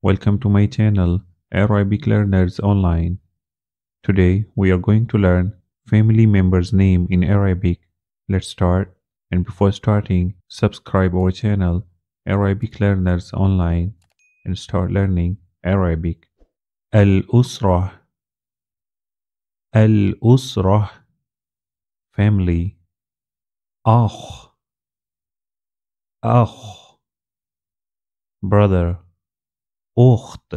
Welcome to my channel Arabic Learners Online. Today we are going to learn family members name in Arabic. Let's start and before starting subscribe our channel Arabic Learners Online and start learning Arabic. Al-Usrah Al-Usrah Family Akh Akh Brother Ocht.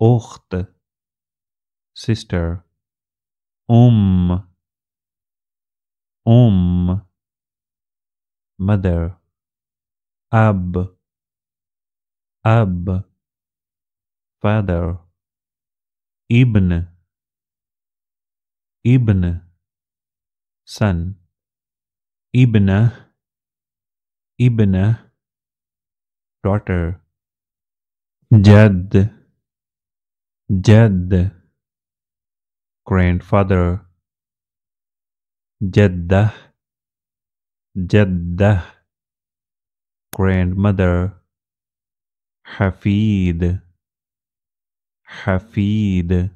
Ocht. Sister. Um, um, Mother. Ab. Ab. Father. Ibn. Ibn. Son. Ibna. Ibna. Daughter. Jedd, Jedd, Grandfather Jeddah Jeddah Grandmother Hafid Hafid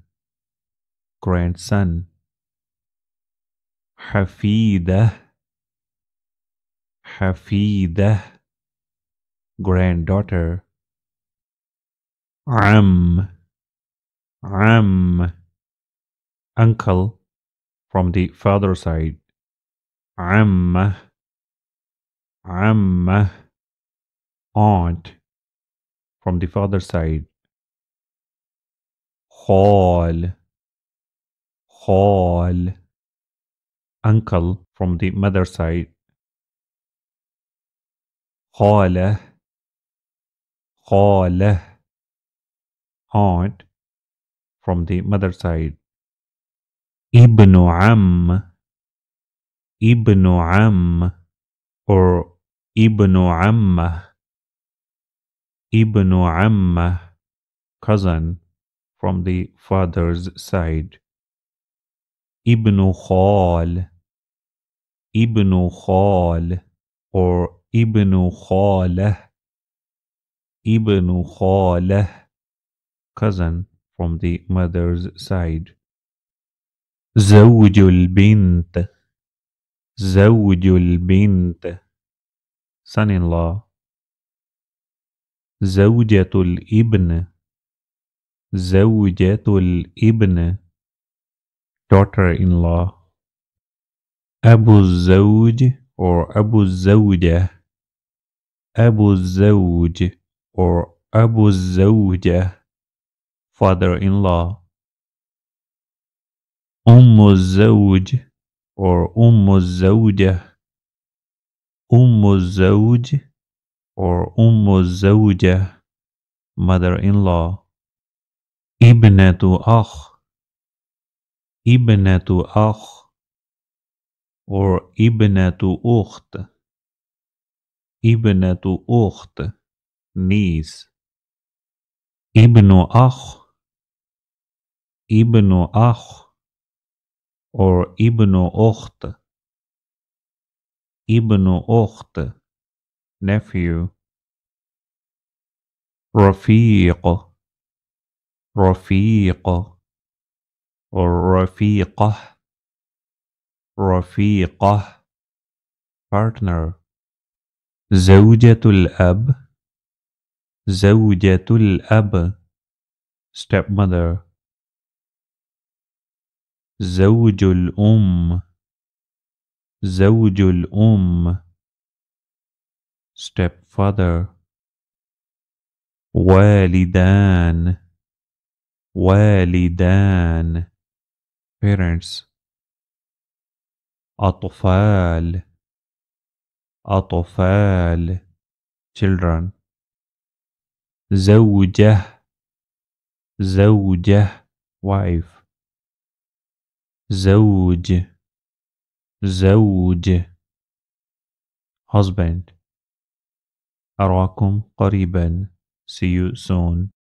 Grandson Hafidah Hafidah Granddaughter am am uncle from the father side am am aunt from the father side hall hall uncle from the mother side خاله خاله aunt from the mother side. Ibn Am, Ibn Am, or Ibn Amma, Ibn Amma, cousin from the father's side. Ibn Khal, Ibn Khal, or Ibn Khalah, Ibn Khalah, cousin from the mother's side. زوج البنت زوج البنت son-in-law زوجة الابن زوجة الابن daughter-in-law أبو الزوج or أبو الزوجة أبو الزوج or أبو الزوجة father-in-law. Umm or Umm zawja. or Umm mother-in-law. Ibnatu akh. Ibnatu akh or Ibnatu ukht. Ibnatu ukht, niece. Ibnu akh. ابن أخ or ابن أخت ابن أخت nephew رفيق رفيق or رفيقه رفيقه partner زوجة الأب زوجة الأب stepmother زوج الأم زوج الأم stepfather والدان والدان parents أطفال أطفال children زوجة زوجة wife زوج زوج husband أراكم قريبا see you soon